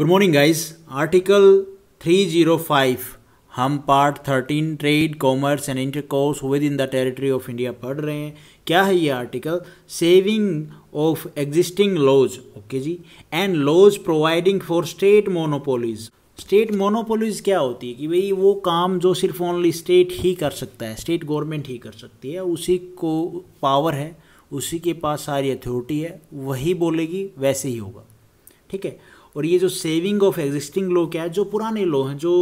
good morning guys article 305 हम part 13 trade commerce and intercourse with in the territory of India पढ़ रहे हैं क्या है ये article saving of existing laws okay जी and laws providing for state monopolies state monopolies क्या होती है कि भाई वो काम जो सिर्फ ओनली स्टेट ही कर सकता है स्टेट गवर्नमेंट ही कर सकती है उसी को पावर है उसी के पास सारी अथॉरिटी है वही बोलेगी वैसे ही होगा ठीक है और ये जो सेविंग ऑफ एग्जिस्टिंग लॉ क्या है जो पुराने लॉ हैं जो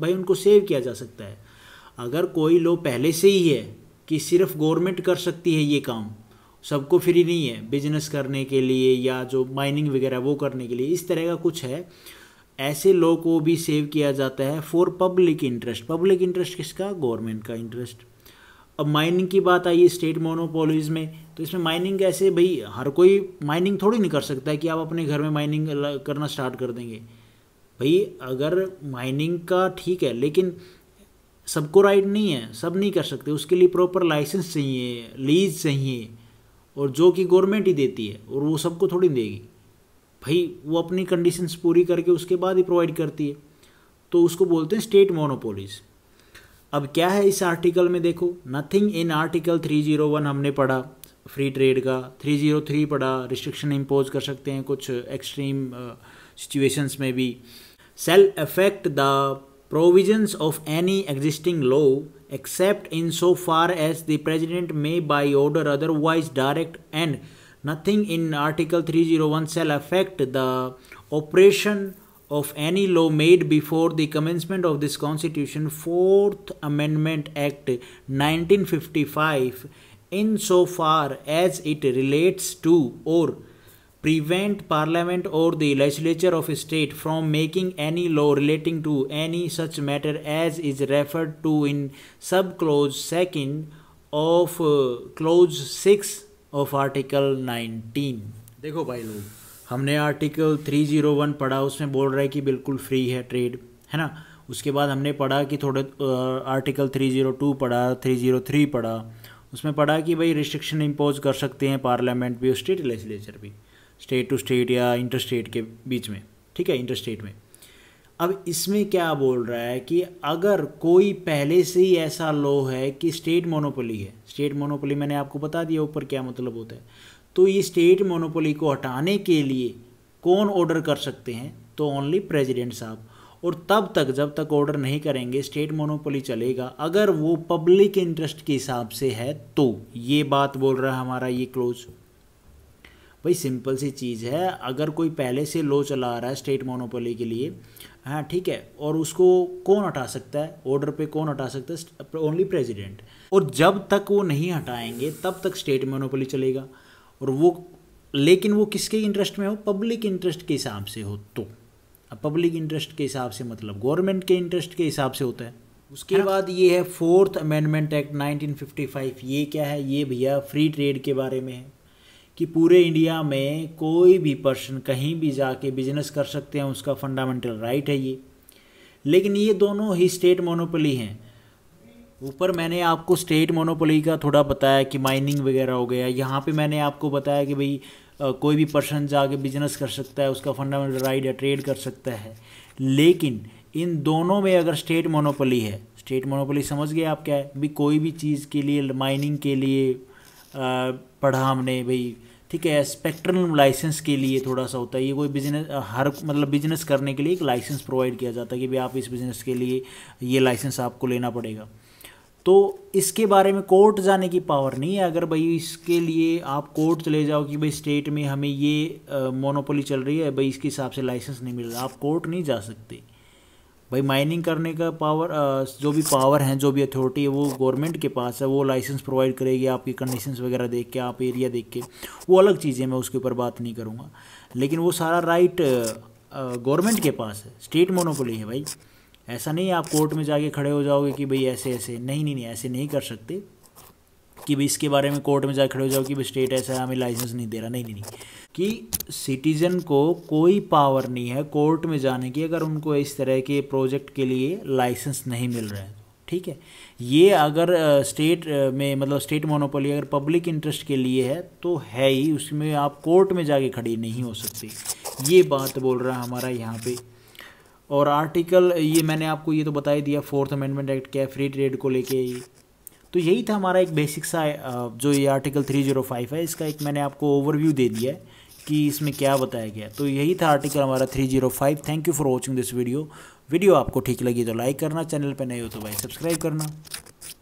भाई उनको सेव किया जा सकता है अगर कोई लॉ पहले से ही है कि सिर्फ गवर्नमेंट कर सकती है ये काम सबको फ्री नहीं है बिजनेस करने के लिए या जो माइनिंग वगैरह वो करने के लिए इस तरह का कुछ है ऐसे लॉ को भी सेव किया जाता है for public interest public interest किसका गवर्नमेंट का इंटरेस्ट अब माइनिंग की बात आई स्टेट मोनोपोलीज में तो इसमें माइनिंग ऐसे भाई हर कोई माइनिंग थोड़ी नहीं कर सकता है कि आप अपने घर में माइनिंग करना स्टार्ट कर देंगे भाई अगर माइनिंग का ठीक है लेकिन सबको राइट नहीं है सब नहीं कर सकते उसके लिए प्रॉपर लाइसेंस चाहिए लीज चाहिए और जो कि गवर्नमेंट ही देती है और वो सबको थोड़ी देगी भाई वो अपनी कंडीशंस पूरी करके उसके बाद ही प्रोवाइड करती है तो उसको बोलते हैं स्टेट मोनोपोलीज़ अब क्या है इस आर्टिकल में देखो nothing in article three zero one हमने पढ़ा फ्री ट्रेड का थ्री जीरो थ्री पढ़ा रिस्ट्रिक्शन इम्पोज कर सकते हैं कुछ एक्सट्रीम सिचुएशंस में भी shall affect the provisions of any existing law except in so far as the president may by order otherwise direct and nothing in article three zero one shall affect the operation of any law made before the commencement of this constitution fourth amendment act 1955 insofar as it relates to or prevent parliament or the legislature of a state from making any law relating to any such matter as is referred to in sub-clause second of uh, clause 6 of article 19 देखो भाई लोग हमने article 301 पढ़ा उसमें बोल रहा है कि बिल्कुल फ्री है ट्रेड है ना उसके बाद हमने पढ़ा कि थोड़े आर्टिकल 302 पढ़ा 303 पढ़ा उसमें पढ़ा कि भाई रिस्ट्रिक्शन इम्पोज कर सकते हैं पार्लियामेंट भी और स्टेट लेजिस्लेचर भी स्टेट टू स्टेट या इंटर स्टेट के बीच में ठीक है इंटर स्टेट में अब इसमें क्या बोल रहा है कि अगर कोई पहले से ही ऐसा लॉ है कि स्टेट मोनोपोली है स्टेट मोनोपोली मैंने आपको बता दिया ऊपर क्या मतलब होता है तो ये स्टेट मोनोपोली को हटाने के लिए कौन ऑर्डर कर सकते हैं तो ओनली प्रेसिडेंट साहब और तब तक जब तक ऑर्डर नहीं करेंगे स्टेट मोनोपोली चलेगा अगर वो पब्लिक इंटरेस्ट के हिसाब से है तो ये बात बोल रहा है हमारा ये क्लोज भाई सिंपल सी चीज़ है अगर कोई पहले से लो चला रहा है स्टेट मोनोपोली के लिए हाँ ठीक है और उसको कौन हटा सकता है ऑर्डर पे कौन हटा सकता है ओनली प्रेसिडेंट और जब तक वो नहीं हटाएंगे तब तक स्टेट मोनोपोली चलेगा और वो लेकिन वो किसके इंटरेस्ट में हो पब्लिक इंटरेस्ट के हिसाब से हो तो अब पब्लिक इंटरेस्ट के हिसाब से मतलब गवर्नमेंट के इंटरेस्ट के हिसाब से होता है उसके है बाद ये है फोर्थ अमेंडमेंट एक्ट 1955 ये क्या है ये भैया फ्री ट्रेड के बारे में है कि पूरे इंडिया में कोई भी पर्सन कहीं भी जाके बिजनेस कर सकते हैं उसका फंडामेंटल राइट है ये लेकिन ये दोनों ही स्टेट मोनोपली हैं ऊपर मैंने आपको स्टेट मोनोपोली का थोड़ा बताया कि माइनिंग वगैरह हो गया यहाँ पे मैंने आपको बताया कि भाई कोई भी पर्सन जाके बिजनेस कर सकता है उसका फंडामेंटल राइट या ट्रेड कर सकता है लेकिन इन दोनों में अगर स्टेट मोनोपोली है स्टेट मोनोपोली समझ गए आप क्या है भाई कोई भी चीज़ के लिए माइनिंग के लिए पढ़ा हमने भाई ठीक है स्पेक्ट्रम लाइसेंस के लिए थोड़ा सा होता है ये कोई बिजनेस हर मतलब बिजनेस करने के लिए एक लाइसेंस प्रोवाइड किया जाता है कि भाई आप इस बिज़नेस के लिए ये लाइसेंस आपको लेना पड़ेगा तो इसके बारे में कोर्ट जाने की पावर नहीं है अगर भाई इसके लिए आप कोर्ट चले जाओ कि भाई स्टेट में हमें ये मोनोपोली चल रही है भाई इसके हिसाब से लाइसेंस नहीं मिल रहा आप कोर्ट नहीं जा सकते भाई माइनिंग करने का पावर जो भी पावर हैं जो भी अथॉरिटी है वो गवर्नमेंट के पास है वो लाइसेंस प्रोवाइड करेगी आपकी कंडीशंस वगैरह देख के आप एरिया देख के वो अलग चीज़ें मैं उसके ऊपर बात नहीं करूँगा लेकिन वो सारा राइट गवर्नमेंट के पास है स्टेट मोनोपोली है भाई ऐसा नहीं आप कोर्ट में जाके खड़े हो जाओगे कि भाई ऐसे ऐसे नहीं नहीं नहीं ऐसे नहीं कर सकते कि भाई इसके बारे में कोर्ट में जाके खड़े हो जाओ कि भाई स्टेट ऐसा है हमें लाइसेंस नहीं दे रहा नहीं नहीं नहीं कि सिटीजन को कोई पावर नहीं है कोर्ट में जाने की अगर उनको इस तरह के प्रोजेक्ट के लिए लाइसेंस नहीं मिल रहा है ठीक है ये अगर स्टेट में मतलब स्टेट मोनोपोली अगर पब्लिक इंटरेस्ट के लिए है तो है ही उसमें आप कोर्ट में जाके खड़ी नहीं हो सकती ये बात बोल रहा है हमारा यहाँ पे और आर्टिकल ये मैंने आपको ये तो बता ही दिया फोर्थ अमेंडमेंट एक्ट क्या है फ्री ट्रेड को लेके ये तो यही था हमारा एक बेसिक सा जो ये आर्टिकल 305 है इसका एक मैंने आपको ओवरव्यू दे दिया है कि इसमें क्या बताया गया तो यही था आर्टिकल हमारा 305 thank you for watching this video video आपको ठीक लगी तो लाइक करना चैनल पर नहीं हो तो भाई सब्सक्राइब करना